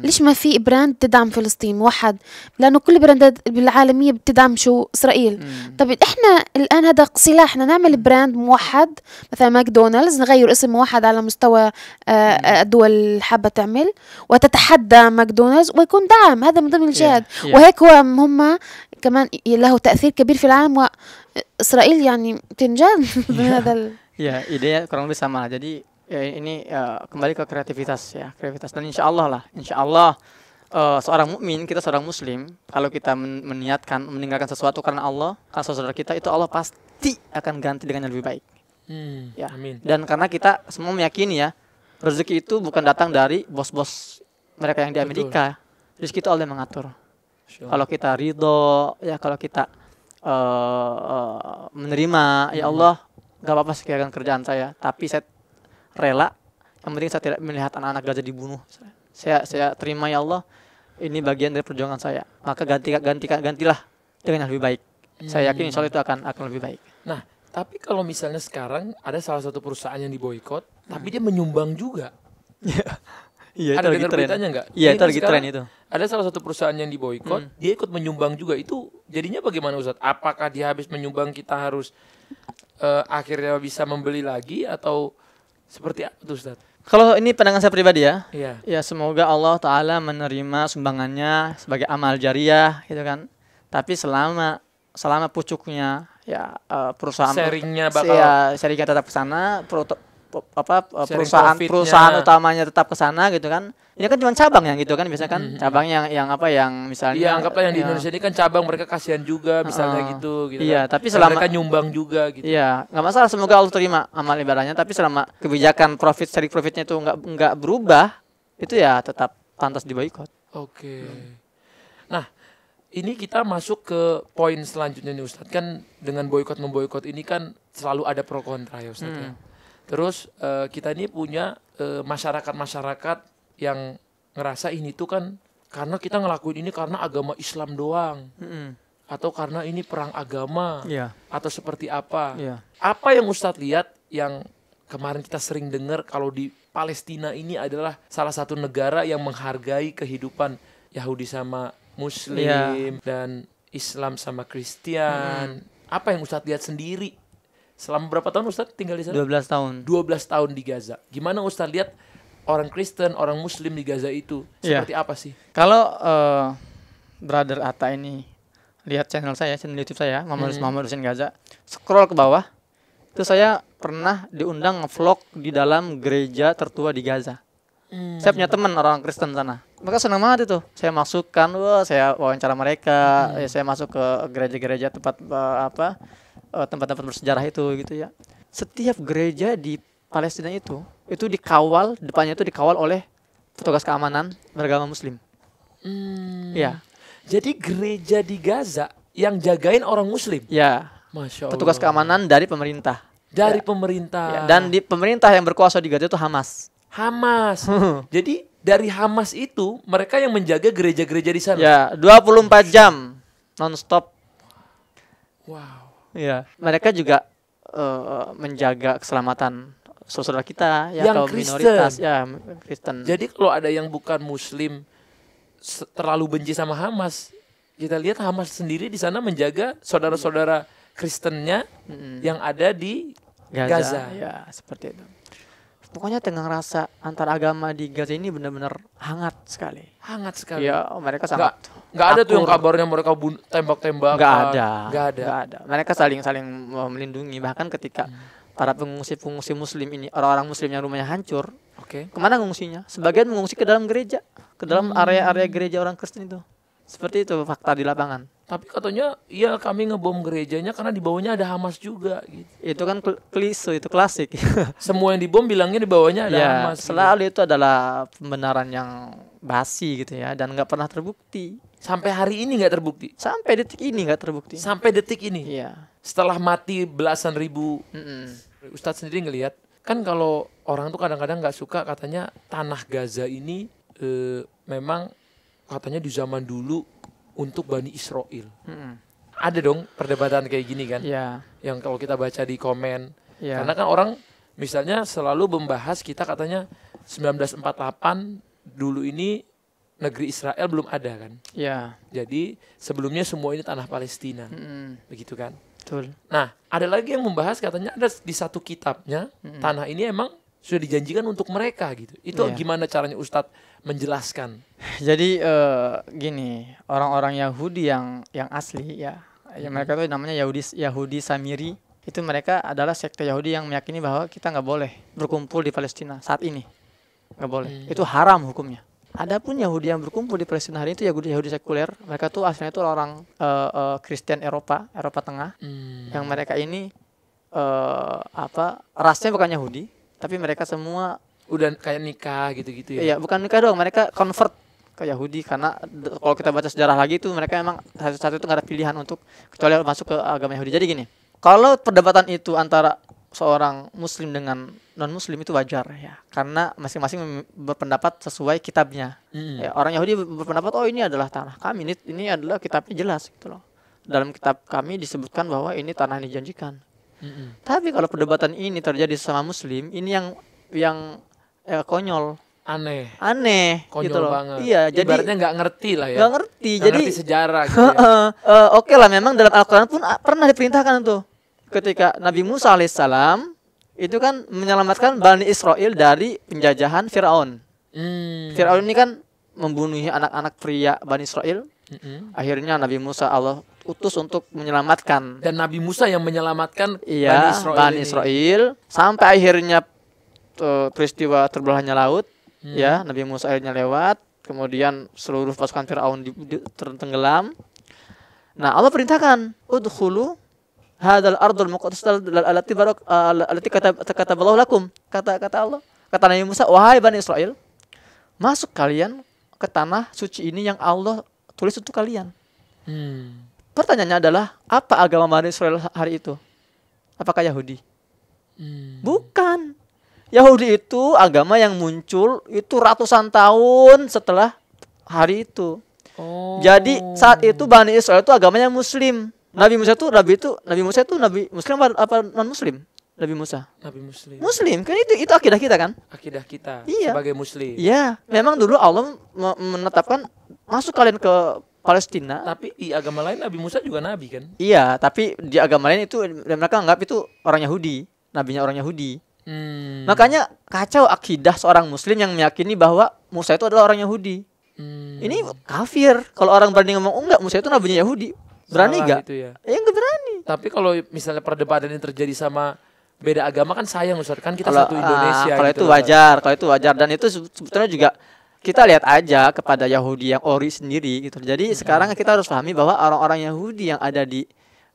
ليش ما في براند تدعم فلسطين موحد لانه كل البراندات بالعالميه بتدعم شو اسرائيل طب احنا الان هذا سلاحنا نعمل براند موحد مثلا ماكدونالدز نغير اسم موحد على مستوى الدول آه، آه، اللي حابه تعمل وتتحدى ماكدونالدز ويكون دعم هذا من ضمن الجهاد وهيك هو هم كمان له تاثير كبير في العالم واسرائيل يعني تنجان بهذا يا ايديا ya ide جدي ya ini uh, kembali ke kreativitas ya kreativitas dan insya Allah lah insya Allah uh, eh, seorang mukmin kita seorang muslim kalau kita men meniatkan meninggalkan sesuatu karena Allah karena saudara kita itu Allah pasti akan ganti dengan yang lebih baik hmm, ya amin. dan karena kita semua meyakini ya rezeki itu bukan datang dari bos-bos mereka yang di Amerika Betul. rezeki itu Allah yang mengatur sure. kalau kita ridho ya kalau kita uh, uh, menerima ya hmm. ya Allah gak apa-apa sekian kerjaan saya tapi saya rela yang penting saya tidak melihat anak-anak gajah dibunuh saya saya terima ya Allah ini bagian dari perjuangan saya maka ganti ganti gantilah dengan yang lebih baik hmm. saya yakin insya Allah itu akan akan lebih baik nah tapi kalau misalnya sekarang ada salah satu perusahaan yang diboykot hmm. tapi dia menyumbang juga <laughs> Iya, ada lagi tren. Iya, itu kan lagi tren itu. Ada salah satu perusahaan yang diboykot, hmm. dia ikut menyumbang juga. Itu jadinya bagaimana Ustaz? Apakah dia habis menyumbang kita harus uh, akhirnya bisa membeli lagi atau seperti apa tuh Ustaz? Kalau ini pandangan saya pribadi ya. Iya. Ya semoga Allah taala menerima sumbangannya sebagai amal jariah gitu kan. Tapi selama selama pucuknya ya uh, perusahaan seringnya bakal ya sharingnya tetap ke sana apa perusahaan perusahaan utamanya tetap ke sana gitu kan ini ya kan cuma cabang yang gitu kan biasanya kan hmm. cabang yang yang apa yang misalnya Iya, anggaplah yang di ya. Indonesia ini kan cabang mereka kasihan juga misalnya uh, gitu gitu. Iya, kan. tapi selama mereka nyumbang juga gitu. Iya, nggak masalah semoga Allah terima amal ibadahnya tapi selama kebijakan profit seri profitnya itu nggak nggak berubah itu ya tetap pantas diboikot. Oke. Okay. Nah, ini kita masuk ke poin selanjutnya nih Ustadz kan dengan boykot memboykot ini kan selalu ada pro kontra ya Ustadz ya. hmm. ya. Terus uh, kita ini punya eh, masyarakat-masyarakat uh, masyarakat -masyarakat yang ngerasa ini tuh kan karena kita ngelakuin ini karena agama Islam doang. hmm Atau karena ini perang agama. Yeah. Atau seperti apa. Yeah. Apa yang Ustadz lihat yang kemarin kita sering dengar kalau di Palestina ini adalah salah satu negara yang menghargai kehidupan Yahudi sama Muslim yeah. dan Islam sama Kristen. Hmm. Apa yang Ustadz lihat sendiri? Selama berapa tahun Ustadz tinggal di sana? 12 tahun. 12 tahun di Gaza. Gimana Ustadz lihat orang Kristen, orang Muslim di Gaza itu iya. seperti yeah. apa sih? Kalau uh, Brother Ata ini lihat channel saya, channel YouTube saya, Muhammad, hmm. Gaza, scroll ke bawah, itu saya pernah diundang vlog di dalam gereja tertua di Gaza. Hmm. Saya punya teman orang Kristen sana. Mereka senang banget itu. Saya masukkan, wah, saya wawancara mereka, hmm. Ya, saya masuk ke gereja-gereja tempat uh, apa eh, tempat-tempat bersejarah itu gitu ya. Setiap gereja di Palestina itu itu dikawal depannya itu dikawal oleh petugas keamanan beragama muslim. Hmm. Ya. Jadi gereja di Gaza yang jagain orang muslim. Ya. Masya Allah. Petugas keamanan dari pemerintah. Dari ya. pemerintah. Ya. Dan di pemerintah yang berkuasa di Gaza itu Hamas. Hamas. <laughs> Jadi dari Hamas itu mereka yang menjaga gereja-gereja di sana. Ya, 24 jam nonstop. Wow. Ya, mereka juga uh, menjaga keselamatan saudara kita ya yang atau Kristen. minoritas ya Kristen. Jadi kalau ada yang bukan muslim terlalu benci sama Hamas, kita lihat Hamas sendiri di sana menjaga saudara-saudara Kristennya hmm. yang ada di Gaza. Gaza. Ya, seperti itu. Pokoknya tengah rasa antar agama di Gaza ini benar-benar hangat sekali. Hangat sekali. Ya, mereka sangat. Gak, gak ada tuh yang kabarnya mereka tembak tembak Gak ada. Gak ada. Gak ada. Mereka saling-saling melindungi bahkan ketika hmm para pengungsi-pengungsi muslim ini orang-orang muslim yang rumahnya hancur oke okay. kemana ngungsinya sebagian mengungsi ke dalam gereja ke dalam hmm. area-area hmm. gereja orang Kristen itu seperti itu fakta di lapangan tapi katanya iya kami ngebom gerejanya karena di bawahnya ada Hamas juga gitu. Itu kan klise itu klasik. <laughs> Semua yang dibom bilangnya di bawahnya ada ya, Hamas. Gitu. Selalu gitu. itu adalah pembenaran yang basi gitu ya dan nggak pernah terbukti. Sampai hari ini nggak terbukti. Sampai detik ini nggak terbukti. Sampai detik ini. Iya setelah mati belasan ribu mm -mm. Ustadz sendiri ngelihat kan kalau orang tuh kadang-kadang nggak suka katanya tanah Gaza ini e, memang katanya di zaman dulu untuk Bani Israel mm -mm. ada dong perdebatan kayak gini kan yeah. yang kalau kita baca di komen yeah. karena kan orang misalnya selalu membahas kita katanya 1948 dulu ini negeri Israel belum ada kan. Ya. Jadi sebelumnya semua ini tanah Palestina. Mm -hmm. Begitu kan? Betul. Nah, ada lagi yang membahas katanya ada di satu kitabnya hmm. tanah ini emang sudah dijanjikan untuk mereka gitu. Itu yeah. gimana caranya Ustadz menjelaskan? Jadi uh, gini, orang-orang Yahudi yang yang asli ya, hmm. mereka itu namanya Yahudi Yahudi Samiri itu mereka adalah sekte Yahudi yang meyakini bahwa kita nggak boleh berkumpul di Palestina saat ini nggak boleh hmm. itu haram hukumnya ada pun Yahudi yang berkumpul di Palestina hari itu Yahudi Yahudi sekuler. Mereka tuh aslinya itu orang uh, eh, uh, eh, Kristen Eropa, Eropa Tengah. Hmm. Yang mereka ini uh, apa rasnya bukan Yahudi, tapi mereka semua udah kayak nikah gitu-gitu ya. Iya, bukan nikah doang, mereka convert ke Yahudi karena kalau kita baca sejarah lagi itu mereka emang satu-satu itu nggak ada pilihan untuk kecuali masuk ke agama Yahudi. Jadi gini, kalau perdebatan itu antara seorang muslim dengan non muslim itu wajar ya karena masing-masing berpendapat sesuai kitabnya hmm. ya, orang Yahudi berpendapat oh ini adalah tanah kami ini ini adalah kitabnya jelas gitu loh dalam kitab kami disebutkan bahwa ini tanah yang dijanjikan -hmm. tapi kalau perdebatan ini terjadi sama muslim ini yang yang eh, konyol aneh aneh gitu konyol gitu loh. banget iya jadi ibaratnya nggak ngerti lah ya nggak ngerti gak jadi ngerti sejarah gitu ya. <laughs> Eh, oke okay lah memang dalam al pun pernah diperintahkan tuh ketika Nabi Musa alaihissalam itu kan menyelamatkan Bani Israel dari penjajahan Firaun. Hmm. Firaun ini kan membunuh anak-anak pria Bani Israel. hmm Akhirnya Nabi Musa Allah utus untuk menyelamatkan. Dan Nabi Musa yang menyelamatkan iya, Bani Israel. Bani Israel sampai akhirnya uh, peristiwa terbelahnya laut, hmm. ya Nabi Musa akhirnya lewat, kemudian seluruh pasukan Firaun tertenggelam. Nah Allah perintahkan, udhulu Hadal ardul muqaddas allati barak allati kata kata Allah lakum kata kata Allah kata Nabi Musa wahai Bani Israel masuk kalian ke tanah suci ini yang Allah tulis untuk kalian hmm. pertanyaannya adalah apa agama Bani Israel hari itu apakah Yahudi hmm. bukan Yahudi itu agama yang muncul itu ratusan tahun setelah hari itu. Oh. Jadi saat itu Bani Israel itu agamanya Muslim. Nabi Musa tuh Nabi itu Nabi Musa itu Nabi Muslim apa, apa non Muslim? Nabi Musa. Nabi Muslim. Muslim kan itu itu akidah kita kan? Akidah kita iya. sebagai Muslim. Iya, memang dulu Allah menetapkan masuk kalian ke Palestina. Tapi di agama lain Nabi Musa juga nabi kan? Iya, tapi di agama lain itu mereka anggap itu orang Yahudi, nabinya orang Yahudi. Hmm. Makanya kacau akidah seorang Muslim yang meyakini bahwa Musa itu adalah orang Yahudi. Hmm. Ini kafir. Kalau orang berani ngomong oh, enggak Musa itu nabinya Yahudi, Berani Salah gak? Itu ya. ya gak berani. Tapi kalau misalnya perdebatan yang terjadi sama beda agama kan sayang Ustaz kan kita kalau, satu ah, Indonesia. Uh, kalau gitu itu wajar, kalau itu wajar dan itu sebetulnya juga kita lihat aja kepada Yahudi yang ori sendiri gitu. Jadi hmm. sekarang kita harus pahami bahwa orang-orang Yahudi yang ada di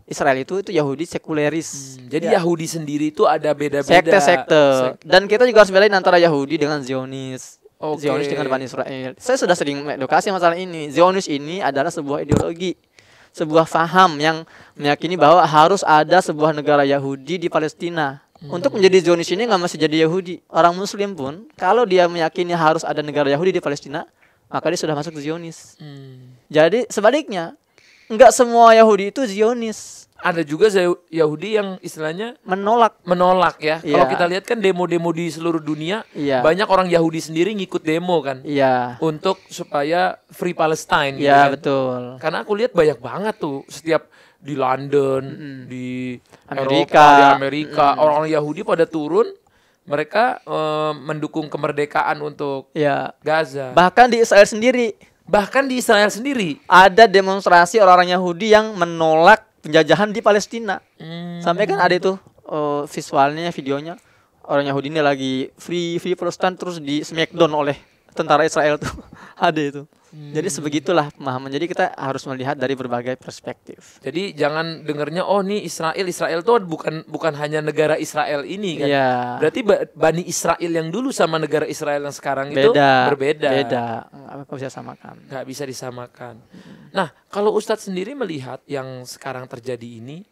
Israel itu itu Yahudi sekuleris. Hmm, jadi ya. Yahudi sendiri itu ada beda-beda sekte-sekte. Dan kita juga harus belain antara Yahudi dengan Zionis. Okay. Zionis dengan Bani Israel. Saya sudah sering mengedukasi masalah ini. Zionis ini adalah sebuah ideologi sebuah faham yang meyakini bahwa harus ada sebuah negara Yahudi di Palestina. Hmm. Untuk menjadi Zionis ini nggak masih jadi Yahudi. Orang Muslim pun kalau dia meyakini harus ada negara Yahudi di Palestina, maka dia sudah masuk Zionis. Hmm. Jadi sebaliknya, nggak semua Yahudi itu Zionis ada juga Yahudi yang istilahnya menolak menolak ya. Yeah. Kalau kita lihat kan demo-demo di seluruh dunia yeah. banyak orang Yahudi sendiri ngikut demo kan. Iya. Untuk supaya free Palestine gitu Iya, kan? betul. Karena aku lihat banyak banget tuh setiap di London, mm di Amerika, Eropa, di Amerika, mm orang-orang Yahudi pada turun mereka um, mendukung kemerdekaan untuk ya. Gaza. Bahkan di Israel sendiri. Bahkan di Israel sendiri ada demonstrasi orang-orang Yahudi yang menolak penjajahan di Palestina. Hmm. Sampai kan ada itu uh, visualnya, videonya orang Yahudi ini lagi free free Protestan terus di smackdown oleh tentara Israel tuh <laughs> ada itu. Hmm. Jadi sebegitulah pemahaman. Jadi kita harus melihat dari berbagai perspektif. Jadi jangan dengernya oh nih Israel Israel tuh bukan bukan hanya negara Israel ini kan. Yeah. Berarti bani Israel yang dulu sama negara Israel yang sekarang beda, berbeda. Beda. Enggak bisa samakan. Enggak bisa disamakan. Nah, kalau Ustadz sendiri melihat yang sekarang terjadi ini,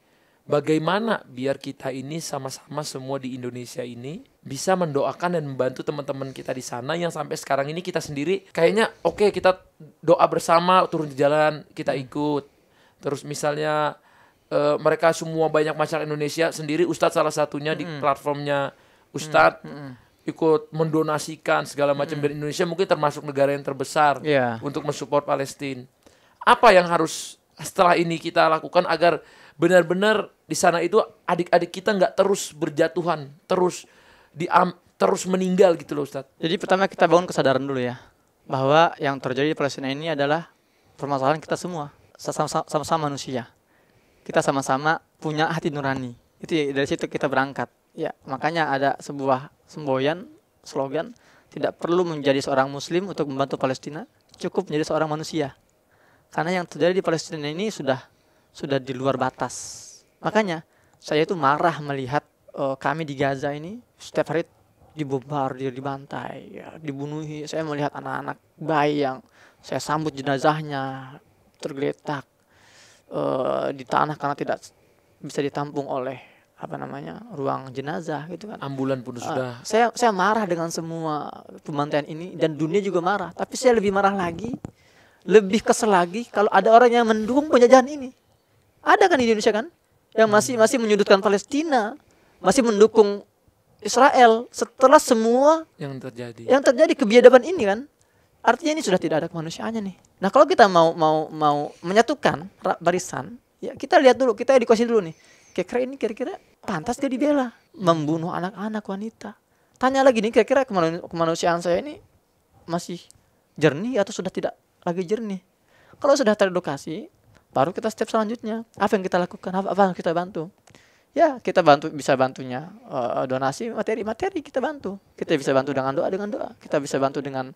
bagaimana biar kita ini sama-sama semua di Indonesia ini bisa mendoakan dan membantu teman-teman kita di sana yang sampai sekarang ini kita sendiri kayaknya oke okay, kita doa bersama turun di jalan kita ikut. Terus misalnya uh, mereka semua banyak masyarakat Indonesia sendiri Ustadz salah satunya mm. di platformnya Ustadz. Mm. -hmm ikut mendonasikan segala macam mm. dari Indonesia mungkin termasuk negara yang terbesar yeah. untuk mensupport Palestina apa yang harus setelah ini kita lakukan agar benar-benar di sana itu adik-adik kita nggak terus berjatuhan, terus di terus meninggal gitu loh Ustaz. Jadi pertama kita bangun kesadaran dulu ya bahwa yang terjadi di Palestina ini adalah permasalahan kita semua sama-sama manusia. Kita sama-sama punya hati nurani. Itu ya, dari situ kita berangkat. Ya, makanya ada sebuah semboyan slogan tidak perlu menjadi seorang muslim untuk membantu Palestina, cukup menjadi seorang manusia. Karena yang terjadi di Palestina ini sudah sudah di luar batas. Makanya saya itu marah melihat uh, kami di Gaza ini setiap hari dibobar, dibantai, ya, dibunuhi. Saya melihat anak-anak bayi yang saya sambut jenazahnya tergeletak uh, di tanah karena tidak bisa ditampung oleh apa namanya ruang jenazah gitu kan. Ambulan pun uh, Saya saya marah dengan semua pembantaian ini dan dunia juga marah. Tapi saya lebih marah lagi lebih kesel lagi kalau ada orang yang mendukung penjajahan ini. Ada kan di Indonesia kan? Yang masih masih menyudutkan Palestina, masih mendukung Israel setelah semua yang terjadi. Yang terjadi kebiadaban ini kan? Artinya ini sudah tidak ada kemanusiaannya nih. Nah, kalau kita mau mau mau menyatukan barisan, ya kita lihat dulu, kita edukasi dulu nih. Kira-kira ini kira-kira pantas dia dibela membunuh anak-anak wanita. Tanya lagi nih kira-kira kemanusiaan saya ini masih jernih atau sudah tidak lagi jernih. Kalau sudah teredukasi, baru kita step selanjutnya. Apa yang kita lakukan? Apa, apa yang kita bantu? Ya, kita bantu bisa bantunya uh, donasi materi-materi kita bantu. Kita bisa bantu dengan doa dengan doa. Kita bisa bantu dengan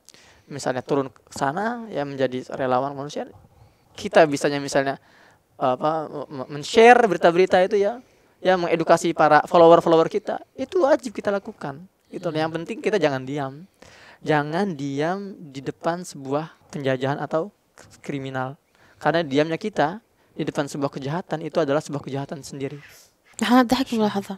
misalnya turun ke sana ya menjadi relawan manusia. Kita bisanya misalnya apa men-share berita-berita itu ya, ya mengedukasi para follower-follower kita. Itu wajib kita lakukan. Itu yang penting kita jangan diam. Jangan diam di depan sebuah penjajahan atau kriminal. Karena diamnya kita di depan sebuah kejahatan itu adalah sebuah kejahatan sendiri. ملاحظة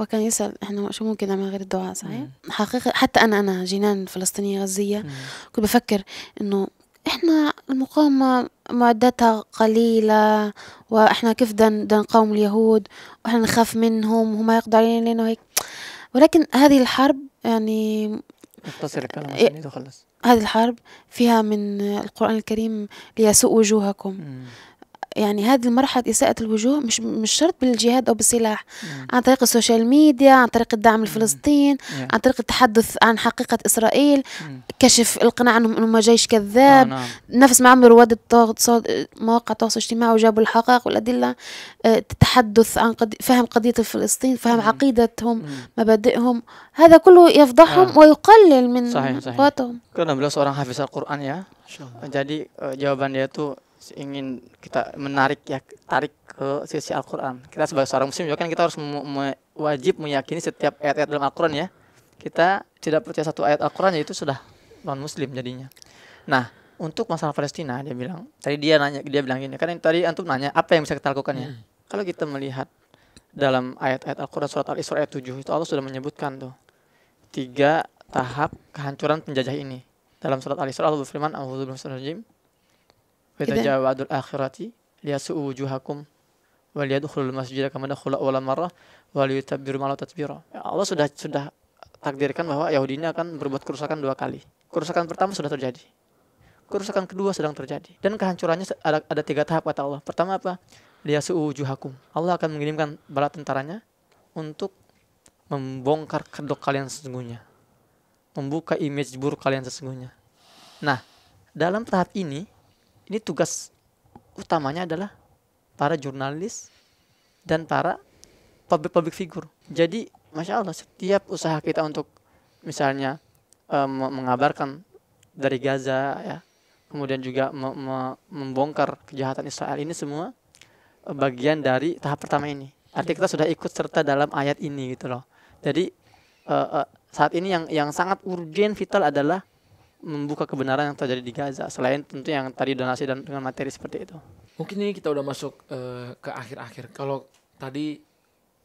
هو كان يسأل احنا شو ممكن نعمل غير الدعاء صحيح؟ حقيقة حتى أنا أنا جنان فلسطينية غزية كنت بفكر إنه احنا المقاومة معداتها قليلة واحنا كيف بدنا نقاوم اليهود واحنا نخاف منهم وهم يقضوا علينا وهيك ولكن هذه الحرب يعني مختصر الكلام إيه، عشان يتخلص هذه الحرب فيها من القرآن الكريم ليسوء وجوهكم مم. يعني هذه المرحله اساءه الوجوه مش مش شرط بالجهاد او بالسلاح مم. نعم. عن طريق السوشيال ميديا عن طريق الدعم نعم. لفلسطين مم. نعم. عن طريق التحدث عن حقيقه اسرائيل مم. كشف القناع انهم انهم جيش كذاب آه نعم. نفس ما عملوا رواد مواقع التواصل الاجتماعي وجابوا الحقائق والادله التحدث آه، عن قد... فهم قضيه فلسطين فهم مم. عقيدتهم مم. مبادئهم هذا كله يفضحهم آه. ويقلل من صحيح صحيح. قوتهم كلام beliau سؤال حافظ القرآن يا Jadi jawabannya itu ingin kita menarik ya tarik ke sisi Al-Qur'an. Kita sebagai seorang muslim juga kan kita harus me me wajib meyakini setiap ayat-ayat dalam Al-Qur'an ya. Kita tidak percaya satu ayat Al-Qur'an ya itu sudah non muslim jadinya. Nah, untuk masalah Palestina dia bilang, tadi dia nanya dia bilang gini, kan tadi antum nanya apa yang bisa kita lakukan ya? Hmm. Kalau kita melihat dalam ayat-ayat Al-Qur'an surat Al-Isra ayat 7 itu Allah sudah menyebutkan tuh tiga tahap kehancuran penjajah ini. Dalam surat Al-Isra Allah berfirman, "A'udzu billahi Beta akhirati liyasu wujuhakum wa masjid kama dakhala awwal marrah wa ma tatbira. Allah sudah sudah takdirkan bahwa Yahudi ini akan berbuat kerusakan dua kali. Kerusakan pertama sudah terjadi. Kerusakan kedua sedang terjadi dan kehancurannya ada, ada tiga tahap kata Allah. Pertama apa? Liyasu wujuhakum. Allah akan mengirimkan bala tentaranya untuk membongkar kedok kalian sesungguhnya. Membuka image buruk kalian sesungguhnya. Nah, dalam tahap ini ini tugas utamanya adalah para jurnalis dan para public public figure. Jadi masya Allah setiap usaha kita untuk misalnya um, mengabarkan dari Gaza ya, kemudian juga me me membongkar kejahatan Israel ini semua eh, bagian dari tahap pertama ini. Artinya kita sudah ikut serta dalam ayat ini gitu loh. Jadi uh, uh, saat ini yang yang sangat urgent vital adalah membuka kebenaran yang terjadi di Gaza selain tentu yang tadi donasi dan dengan materi seperti itu. Mungkin ini kita udah masuk uh, ke akhir-akhir. Kalau tadi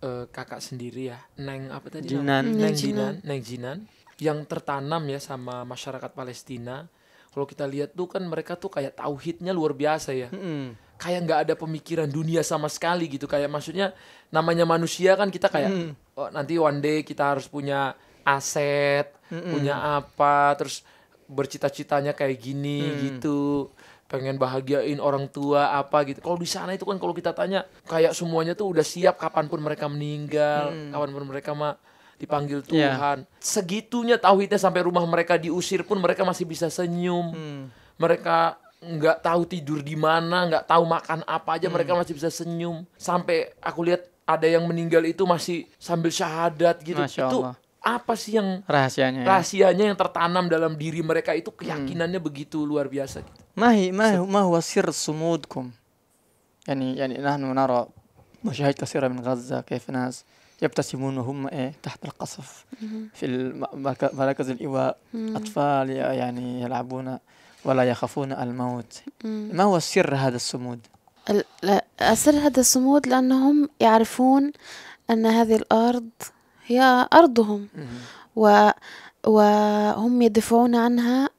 uh, kakak sendiri ya, Neng apa tadi? Jinan. Neng Jinan, Neng Jinan yang tertanam ya sama masyarakat Palestina. Kalau kita lihat tuh kan mereka tuh kayak tauhidnya luar biasa ya. Mm -hmm. Kayak nggak ada pemikiran dunia sama sekali gitu. Kayak maksudnya namanya manusia kan kita kayak mm. oh, nanti one day kita harus punya aset, mm -hmm. punya apa, terus bercita-citanya kayak gini hmm. gitu pengen bahagiain orang tua apa gitu kalau di sana itu kan kalau kita tanya kayak semuanya tuh udah siap kapanpun mereka meninggal hmm. kapanpun mereka mah dipanggil ya. Tuhan yeah. segitunya tauhidnya sampai rumah mereka diusir pun mereka masih bisa senyum hmm. mereka nggak tahu tidur di mana nggak tahu makan apa aja hmm. mereka masih bisa senyum sampai aku lihat ada yang meninggal itu masih sambil syahadat gitu itu apa sih yang rahasianya ya? rahasianya ya? yang tertanam dalam diri mereka itu keyakinannya begitu luar biasa gitu. Mahi mahi so, mahu sir sumudkum. Yani yani nahnu nara masyahid kasira min Gaza keifnas. nas yabtasimun wahum eh tahat al qasf fi al al iwa atfal ya yani yalabuna ولا يخافون الموت ما هو سر هذا الصمود سر هذا الصمود لانهم يعرفون ان هذه الارض هي أرضهم و وهم يدافعون عنها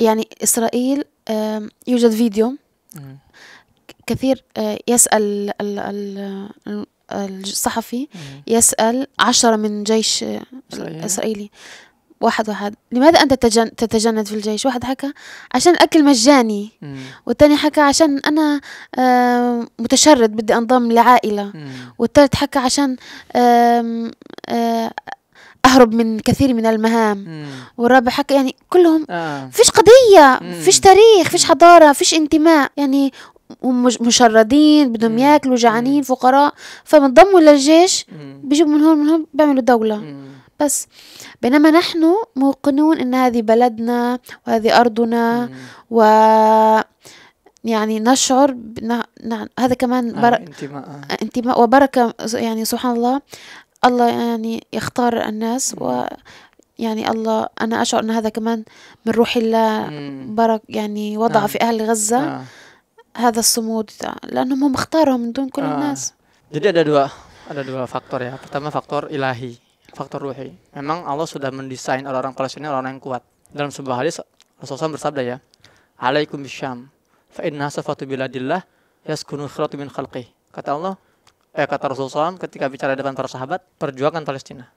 يعني إسرائيل يوجد فيديو كثير آه، يسأل الصحفي يسأل عشرة من جيش إسرائيلي واحد واحد لماذا أنت تتجند في الجيش واحد حكى عشان الأكل مجاني والثاني حكى عشان أنا متشرد بدي أنضم لعائلة والثالث حكى عشان اهرب من كثير من المهام مم. والرابع حكى يعني كلهم آه. فيش قضيه مم. فيش تاريخ فيش حضاره فيش انتماء يعني مشردين بدهم ياكلوا جعانين فقراء فبنضموا للجيش بيجيبوا من هون من هون بيعملوا دوله مم. بس بينما نحن موقنون ان هذه بلدنا وهذه ارضنا و يعني نشعر بنا... نعم هذا كمان آه، بر... انتماء انتماء وبركه يعني سبحان الله الله يعني يختار الناس و يعني الله انا اشعر ان هذا كمان من روح الله برك يعني وضع آه. في اهل غزه آه. هذا الصمود لانهم هم اختارهم من دون كل آه. الناس jadi ada dua ada dua faktor ya pertama faktor ilahi faktor ruhi. Memang Allah sudah mendesain orang-orang Palestina orang-orang yang kuat. Dalam sebuah hadis Rasulullah bersabda ya, "Alaikum bisyam fa inna safatu biladillah yaskunu khiratu min khalqi Kata Allah, eh kata Rasulullah SAW ketika bicara depan para sahabat, perjuangkan Palestina.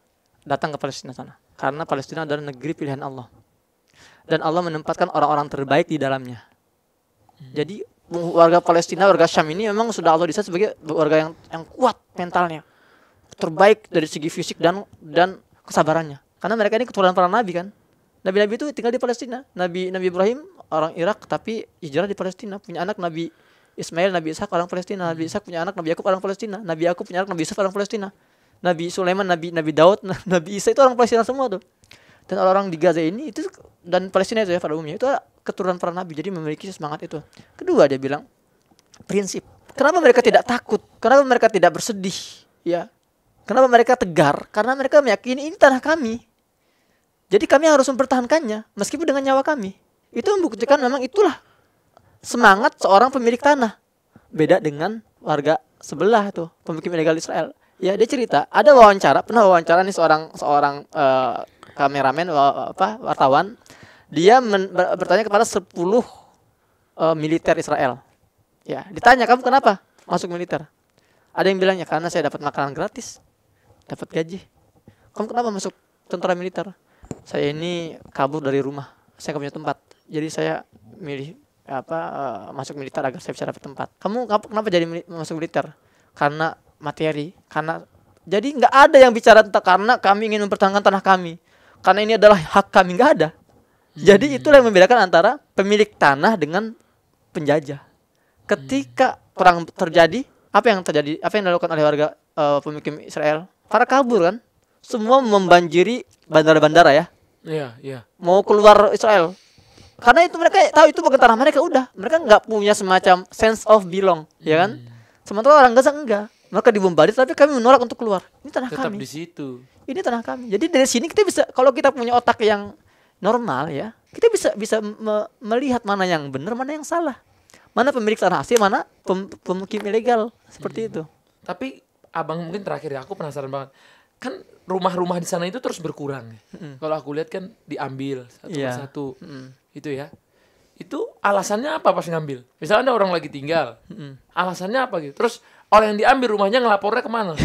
Datang ke Palestina sana. Karena Palestina adalah negeri pilihan Allah. Dan Allah menempatkan orang-orang terbaik di dalamnya. Hmm. Jadi warga Palestina, warga Syam ini memang sudah Allah desain sebagai warga yang yang kuat mentalnya terbaik dari segi fisik dan dan kesabarannya. Karena mereka ini keturunan para nabi kan. Nabi-nabi itu tinggal di Palestina. Nabi Nabi Ibrahim orang Irak tapi hijrah di Palestina, punya anak Nabi Ismail, Nabi Ishak orang Palestina, Nabi Ishak punya anak Nabi Yakub orang Palestina, Nabi Yakub punya anak Nabi Yusuf orang Palestina, Nabi Sulaiman, Nabi Nabi Daud, <laughs> Nabi Isa itu orang Palestina semua tuh. Dan orang-orang di Gaza ini itu dan Palestina itu ya pada umumnya itu keturunan para nabi jadi memiliki semangat itu. Kedua dia bilang prinsip. Kenapa mereka tidak takut? Kenapa mereka tidak bersedih? Ya, Kenapa mereka tegar? Karena mereka meyakini ini tanah kami. Jadi kami harus mempertahankannya meskipun dengan nyawa kami. Itu membuktikan memang itulah semangat seorang pemilik tanah. Beda dengan warga sebelah tuh, pemukim ilegal Israel. Ya, dia cerita, ada wawancara, pernah wawancara nih seorang seorang uh, kameramen apa wartawan. Dia men, bertanya kepada 10 uh, eh, militer Israel. Ya, ditanya kamu kenapa masuk militer? Ada yang bilangnya karena saya dapat makanan gratis dapat gaji kamu kenapa masuk tentara militer saya ini kabur dari rumah saya gak punya tempat jadi saya milih apa uh, masuk militer agar saya bisa dapat tempat kamu kenapa jadi mili masuk militer karena materi karena jadi nggak ada yang bicara tentang karena kami ingin mempertahankan tanah kami karena ini adalah hak kami nggak ada hmm. jadi itulah yang membedakan antara pemilik tanah dengan penjajah ketika kurang hmm. perang terjadi apa yang terjadi apa yang dilakukan oleh warga uh, Israel Para kabur kan? Semua membanjiri bandara-bandara ya. Iya, iya. Mau keluar Israel. Karena itu mereka tahu itu bukan tanah mereka udah. Mereka nggak punya semacam sense of belong, ya kan? Hmm. Sementara orang Gaza enggak. Mereka dibombardir tapi kami menolak untuk keluar. Ini tanah Tetap kami. di situ. Ini tanah kami. Jadi dari sini kita bisa kalau kita punya otak yang normal ya, kita bisa bisa me melihat mana yang benar, mana yang salah. Mana pemilik tanah asli, mana pem pemukim ilegal. Seperti hmm. itu. Tapi abang mungkin terakhir ya, aku penasaran banget. Kan rumah-rumah di sana itu terus berkurang. Mm. Kalau aku lihat kan diambil satu yeah. persatu. Mm. Itu ya. Itu alasannya apa pas ngambil? Misalnya ada orang lagi tinggal. Mm. Alasannya apa gitu? Terus orang yang diambil rumahnya ngelapornya kemana? <laughs>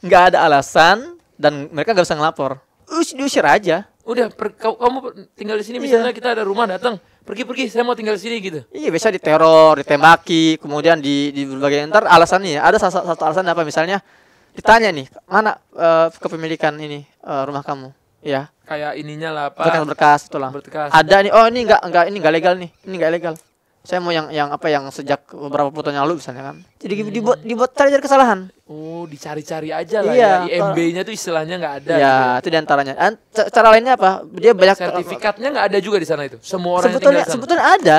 nggak ada alasan dan mereka nggak bisa ngelapor us diusir aja. Udah, per, kamu tinggal di sini iya. misalnya kita ada rumah datang, pergi-pergi saya mau tinggal di sini gitu. Iya, biasa diteror, ditembaki, kemudian di di berbagai entar alasannya ada satu, satu alasan apa misalnya ditanya nih, mana uh, kepemilikan ini uh, rumah kamu? Ya. Kayak ininya lah, Pak. Berkas-berkas itulah. Berkas. Ada nih, oh ini enggak enggak ini enggak legal nih. Ini enggak legal. Saya mau yang yang apa yang sejak beberapa puluh tahun yang lalu misalnya kan. Jadi hmm. dibuat dibuat cari-cari kesalahan. Oh, dicari-cari aja lah iya, ya. IMB-nya tuh istilahnya nggak ada. Ya, gitu. itu diantaranya. An cara lainnya apa? Dia banyak sertifikatnya nggak ada juga di sana itu. Semua orang sebetulnya yang sebetulnya ada.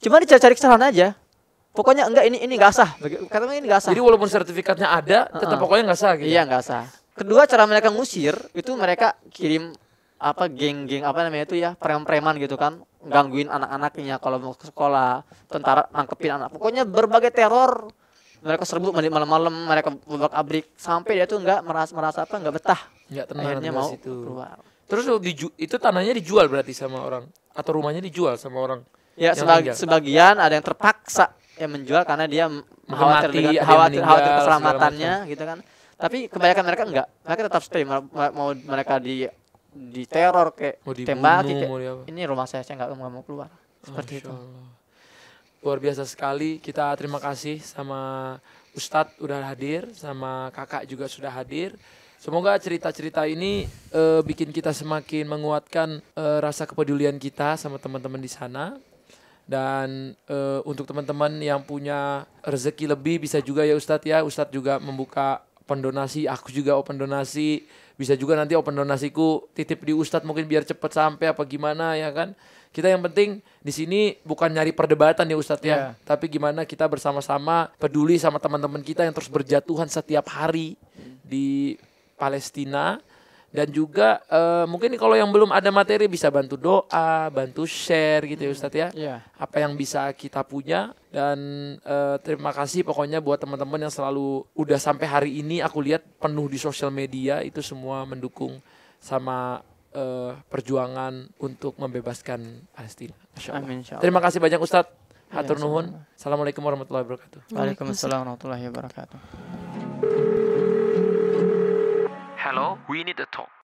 Cuma dicari-cari kesalahan aja pokoknya enggak ini ini nggak sah. Katanya ini nggak sah. Jadi walaupun sertifikatnya ada, tetap uh-uh. pokoknya nggak sah gitu. Iya, nggak sah. Kedua cara mereka ngusir itu mereka kirim apa geng-geng apa namanya itu ya, preman-preman gitu kan gangguin anak-anaknya kalau mau ke sekolah tentara nangkepin anak pokoknya berbagai teror mereka serbu malam-malam mereka bubak abrik sampai dia tuh nggak merasa merasa apa nggak betah nggak tenang akhirnya mau itu. terus itu, tanahnya dijual berarti sama orang atau rumahnya dijual sama orang ya sebagi, sebagian ada yang terpaksa yang menjual karena dia khawatir dengan, khawatir, khawatir keselamatannya gitu kan tapi kebanyakan mereka enggak mereka tetap stay mau mereka di teror kayak mau oh, tembak bunuh, kayak, mau ini rumah saya saya nggak mau keluar seperti itu luar biasa sekali kita terima kasih sama Ustadz udah hadir sama kakak juga sudah hadir Semoga cerita-cerita ini uh, bikin kita semakin menguatkan uh, rasa kepedulian kita sama teman-teman di sana. Dan uh, untuk teman-teman yang punya rezeki lebih bisa juga ya Ustadz ya. Ustadz juga membuka pendonasi, aku juga open donasi. Bisa juga nanti open donasiku titip di Ustadz mungkin biar cepet sampai apa gimana ya kan. Kita yang penting di sini bukan nyari perdebatan ya Ustadz yeah. ya, iya. tapi gimana kita bersama-sama peduli sama teman-teman kita yang terus berjatuhan setiap hari di Palestina dan juga uh, mungkin kalau yang belum ada materi bisa bantu doa, bantu share gitu ya Ustadz ya. Yeah. Apa yang bisa kita punya dan uh, terima kasih pokoknya buat teman-teman yang selalu udah sampai hari ini aku lihat penuh di sosial media itu semua mendukung sama uh, perjuangan untuk membebaskan Palestina. Amin. Terima kasih banyak Ustadz. Hatur iya, nuhun. Assalamualaikum warahmatullahi wabarakatuh. Waalaikumsalam warahmatullahi wabarakatuh. Hello, we need to talk.